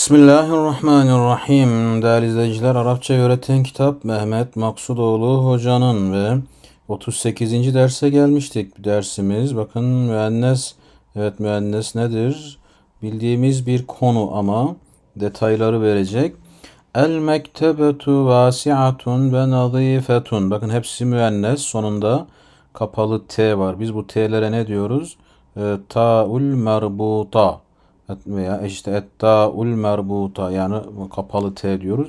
Bismillahirrahmanirrahim. Değerli izleyiciler, Arapça öğreten kitap Mehmet Maksudoğlu Hoca'nın ve 38. derse gelmiştik dersimiz. Bakın müennes, evet müennes nedir? Bildiğimiz bir konu ama detayları verecek. El mektebetu vasiatun ve nazifetun. Bakın hepsi müennes. Sonunda kapalı T var. Biz bu T'lere ne diyoruz? E, taul marbuta veya işte etta ul merbuta yani kapalı t diyoruz.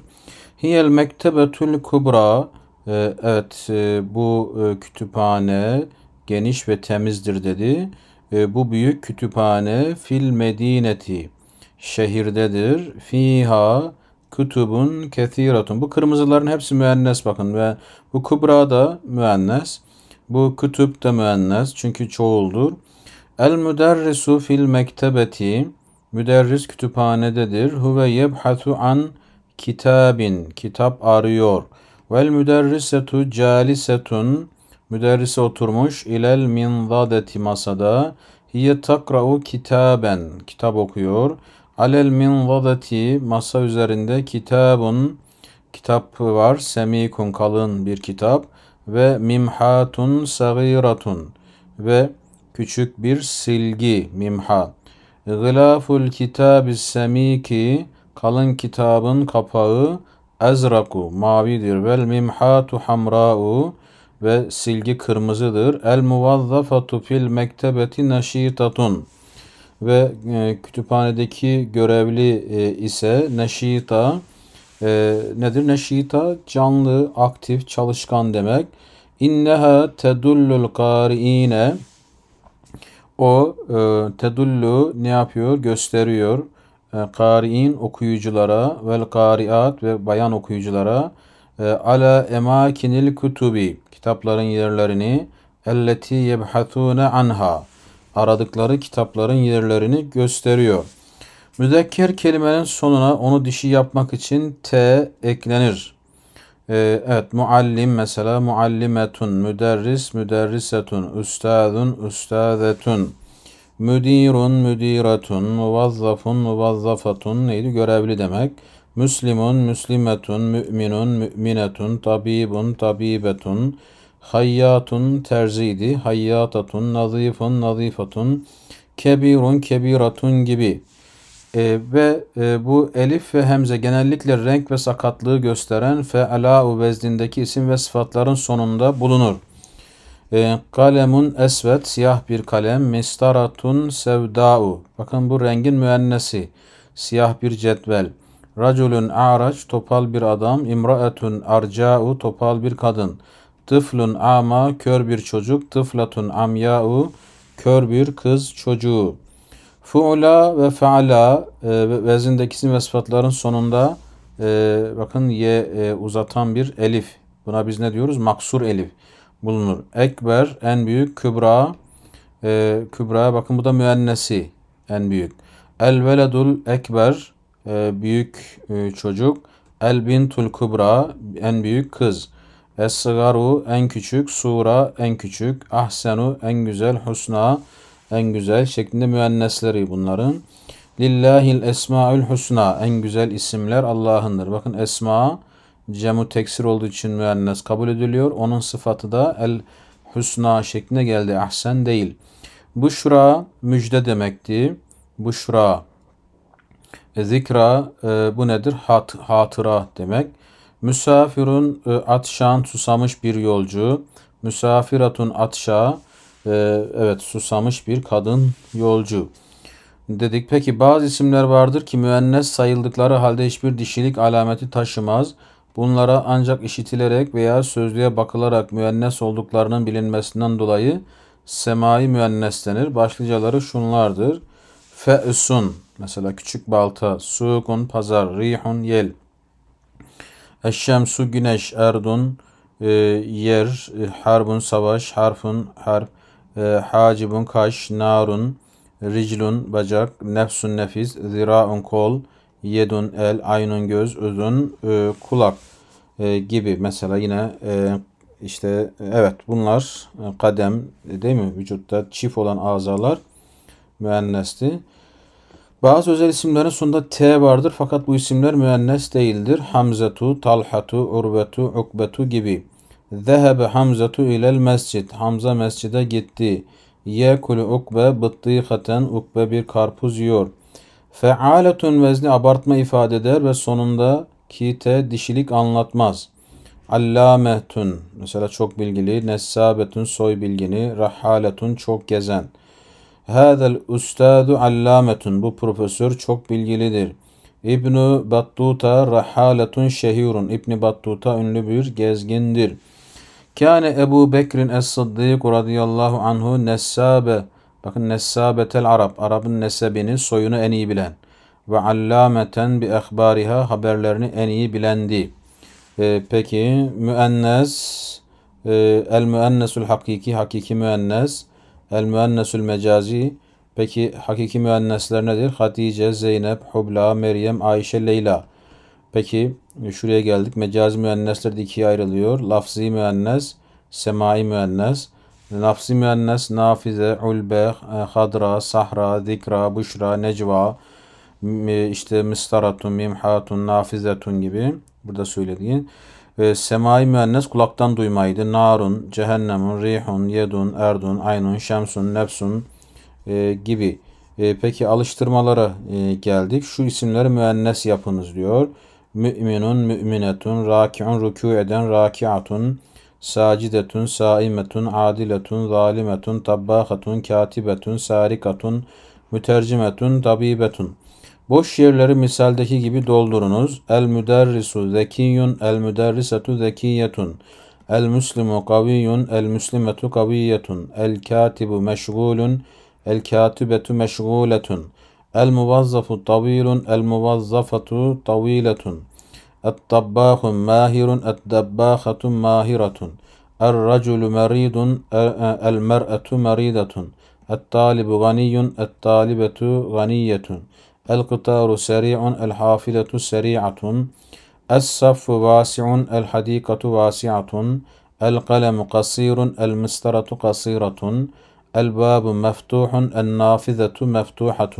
Hiyel mektebetül kubra e, evet e, bu e, kütüphane geniş ve temizdir dedi. E, bu büyük kütüphane fil medineti şehirdedir. Fiha kütübün kethiratun. Bu kırmızıların hepsi müennes bakın ve bu kubra da müennes. Bu kütüp de müennes çünkü çoğuldur. El müderrisu fil mektebeti Müderris kütüphanededir. Huve yebhatu an kitabin. Kitap arıyor. Vel müderrisetu calisetun. Müderrise oturmuş. İlel minzadeti masada. Hiye takra'u kitaben. Kitap okuyor. Alel minzadeti masa üzerinde kitabun. Kitap var. Semikun kalın bir kitap. Ve mimhatun sagiratun. Ve küçük bir silgi mimhat. Gılaful kitabis semiki kalın kitabın kapağı ezraku mavidir vel mimhatu hamra'u ve silgi kırmızıdır. El muvazzafatu fil mektebeti neşitatun ve e, kütüphanedeki görevli e, ise neşita e, nedir? Neşita canlı, aktif, çalışkan demek. İnneha tedullul kariine o e, tedullu ne yapıyor? Gösteriyor. E, kari'in okuyuculara vel kari'at ve bayan okuyuculara e, ala emakinil kutubi kitapların yerlerini elleti yebhatune anha aradıkları kitapların yerlerini gösteriyor. Müzekker kelimenin sonuna onu dişi yapmak için T eklenir. Ee, evet muallim mesela muallimetun, müderris müderrisetun, üstadun üstadetun, müdirun müdiratun, muvazzafun muvazzafatun neydi? Görevli demek. Müslimun müslimetun, müminun müminetun, tabibun tabibetun, hayyatun terziydi, hayyatatun, nazifun nazifatun, kebirun kebiratun gibi. E, ve e, bu elif ve hemze genellikle renk ve sakatlığı gösteren fe fe'alâ'u vezdindeki isim ve sıfatların sonunda bulunur. E, kalemun esvet, siyah bir kalem, mistaratun sevda'u. Bakın bu rengin müennesi, siyah bir cetvel. Raculun araç, topal bir adam, imraetun arca'u, topal bir kadın. Tıflun ama, kör bir çocuk, tıflatun amya'u, kör bir kız çocuğu. Fu'la ve fe'ala e, vezindeki isim ve sıfatların sonunda e, bakın ye e, uzatan bir elif. Buna biz ne diyoruz? Maksur elif bulunur. Ekber en büyük. Kübra e, Kübra bakın bu da müennesi en büyük. El veledul ekber e, büyük e, çocuk. El bintul kubra en büyük kız. Es sigaru en küçük. Sura en küçük. Ahsenu en güzel. Husna en güzel şeklinde müennesleri bunların. Lillahil esmaül husna en güzel isimler Allah'ındır. Bakın esma cemu teksir olduğu için müennes kabul ediliyor. Onun sıfatı da el husna şeklinde geldi. Ahsen değil. Bu şura müjde demekti. Bu şura e, zikra e, bu nedir? Hat, hatıra demek. Müsafirun e, atşan susamış bir yolcu. Müsafiratun atşa ee, evet susamış bir kadın yolcu. Dedik peki bazı isimler vardır ki müennes sayıldıkları halde hiçbir dişilik alameti taşımaz. Bunlara ancak işitilerek veya sözlüğe bakılarak müennes olduklarının bilinmesinden dolayı semai müennes denir. Başlıcaları şunlardır. Fe'sun mesela küçük balta, sukun pazar, rihun yel. Eşşemsu güneş, erdun e, yer, e, harbun savaş, harfun harp, e, hacibun kaş, narun, riclun bacak, nefsun nefis, ziraun kol, yedun el, aynun göz, özün e, kulak e, gibi mesela yine e, işte evet bunlar e, kadem değil mi vücutta çift olan azalar müennesti. Bazı özel isimlerin sonunda T vardır fakat bu isimler müennes değildir. Hamzetu, Talhatu, Urbetu, Ukbetu gibi. Zehebe Hamzatu ilel mescid. Hamza mescide gitti. Yekulu ukbe bıttıkaten ukbe bir karpuz yiyor. Fealetun vezni abartma ifade eder ve sonunda kite dişilik anlatmaz. Allametun mesela çok bilgili, nessabetun soy bilgini, rahaletun çok gezen. Hadel ustadu allametun bu profesör çok bilgilidir. İbnu Battuta rahaletun şehirun. İbni Battuta ünlü bir gezgindir. Kâne Ebu Bekir'in Es-Sıddîk radıyallahu anhu nessabe. Bakın nessabetel Arap. Arap'ın nesebini, soyunu en iyi bilen. Ve allameten bi ehbariha haberlerini en iyi bilendi. Ee, peki müennes e, el müennesul hakiki hakiki müennes el müennesul mecazi peki hakiki müennesler nedir? Hatice, Zeynep, Hubla, Meryem, Ayşe, Leyla. Peki şuraya geldik. Mecazi müennesler de ikiye ayrılıyor. Lafzi müennes, semai müennes. Lafzi müennes, nafize, ulbe, e, hadra, sahra, zikra, büşra, necva, e, işte mistaratun, mimhatun, nafizetun gibi burada söylediğin. E, semai müennes kulaktan duymaydı. Narun, cehennemun, rihun, yedun, erdun, aynun, şemsun, nefsun e, gibi. E, peki alıştırmalara e, geldik. Şu isimleri müennes yapınız diyor. Mü'minun mü'minetun, raki'un rükû eden raki'atun, sacidetun, saimetun, adiletun, zalimetun, tabbâhatun, katibetun, sarikatun, mütercimetun, tabibetun. Boş yerleri misaldeki gibi doldurunuz. El müderrisu zekiyun, el müderrisetu zekiyetun. El müslimu kaviyun, el müslimetu kaviyetun. El katibu meşgulun, el katibetu meşguletun. الموظف طويل الموظفة طويلة الطباخ ماهر الدباخة ماهرة الرجل مريض المرأة مريضة الطالب غني الطالبة غنية القطار سريع الحافلة سريعة الصف واسع الحديقة واسعة القلم قصير المسطرة قصيرة الباب مفتوح النافذة مفتوحة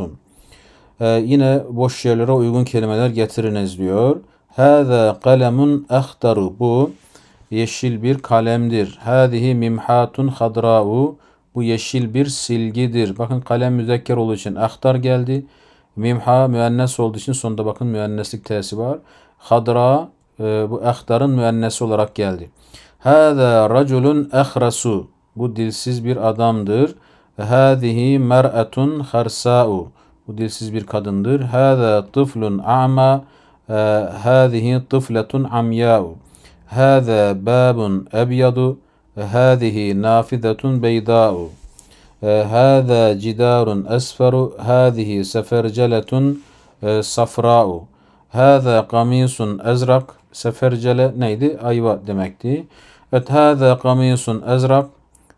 Ee, yine boş yerlere uygun kelimeler getiriniz diyor. Hâzâ kalemun ahtaru. Bu yeşil bir kalemdir. Hâzihi mimhatun hadra'u. Bu yeşil bir silgidir. Bakın kalem müzekker olduğu için ahtar geldi. Mimha müennes olduğu için sonunda bakın müenneslik tesi var. Hadra e, bu ahtarın müennesi olarak geldi. Hâzâ raculun ahrasu. Bu dilsiz bir adamdır. Hâzihi mer'atun harsâ'u. Bu dilsiz bir kadındır. Hâzâ tıflun a'ma e, hâzihi tıfletun amyâ'u. Hâzâ bâbun ebyadu e, hâzihi nâfizetun beydâ'u. E, hâzâ cidârun esferu hâzihi seferceletun safra'u. Hâzâ kamîsun ezrak. Sefercele neydi? Ayva demekti. Et hâzâ kamîsun ezrak.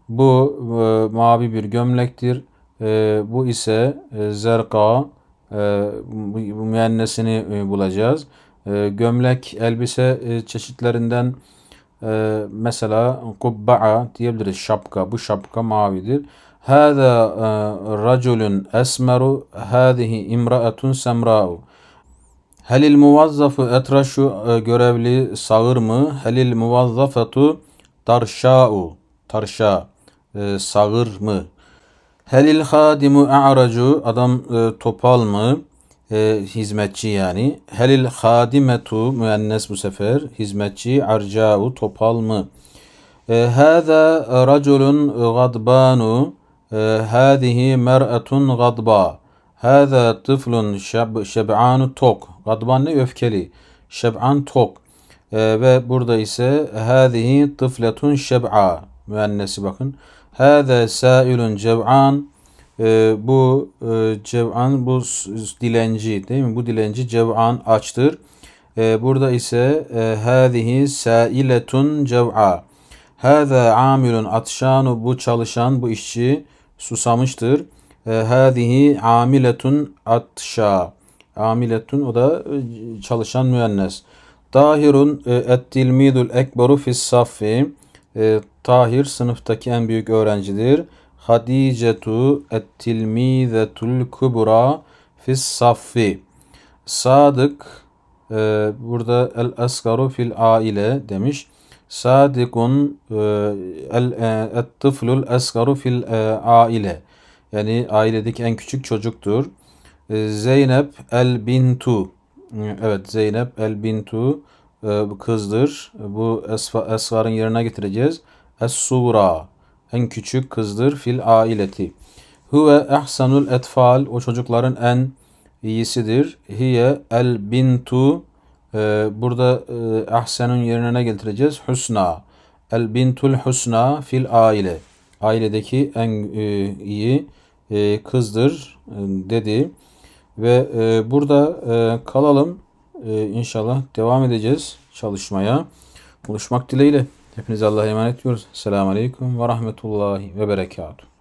Bu e, mavi bir gömlektir. Ee, bu ise e, zerka e, bu müennesini e, bulacağız. gömlek, elbise çeşitlerinden mesela kubba'a diyebiliriz şapka. Bu şapka mavidir. Hâzâ raculun esmeru hâzihi imra'atun semra'u. Helil muvazzafı etraşu görevli sağır mı? Helil muvazzafatu tarşa'u. Tarşa. E, sağır mı? Helil hadimu a'racu adam e, topal mı? E, hizmetçi yani. Helil hadimetu müennes bu sefer. Hizmetçi arca'u topal mı? E, Hâzâ raculun gadbanu. E, Hâzihi mer'atun gadba. Hâzâ tıflun şeb, tok. Gadban ne? Öfkeli. Şeb'an tok. E, ve burada ise hâzihi tıfletun şeb'a. Müennesi bakın. Hâze sâilun cev'an. Ee, bu e, cev'an bu dilenci değil mi? Bu dilenci cev'an açtır. Ee, burada ise e, hâzihi sâiletun cev'a. Hâze amilun atşanu. Bu çalışan, bu işçi susamıştır. Ee, hâzihi amiletun atşa. Amiletun o da e, çalışan müennes. Dahirun et tilmidul ekberu fis e, Tahir sınıftaki en büyük öğrencidir. Hadicetu et tul kubra fis Safi. Sadık e, burada el asgaru fil aile demiş. Sadikun e, el e, tıflul asgaru fil e, aile. Yani ailedeki en küçük çocuktur. E, Zeynep el bintu. Evet Zeynep el bintu ee, bu kızdır. Bu esvarın yerine getireceğiz. Es-sugra en küçük kızdır fil aileti. Huve ehsanul etfal o çocukların en iyisidir. Hiye el bintu e, burada e, ehsenun yerine ne getireceğiz. Husna. El bintul husna fil aile. Ailedeki en e, iyi kızdır dedi. Ve burada kalalım. Ee, inşallah devam edeceğiz çalışmaya. Buluşmak dileğiyle. Hepinize Allah'a emanet ediyoruz. Selamun Aleyküm ve Rahmetullahi ve Berekatuhu.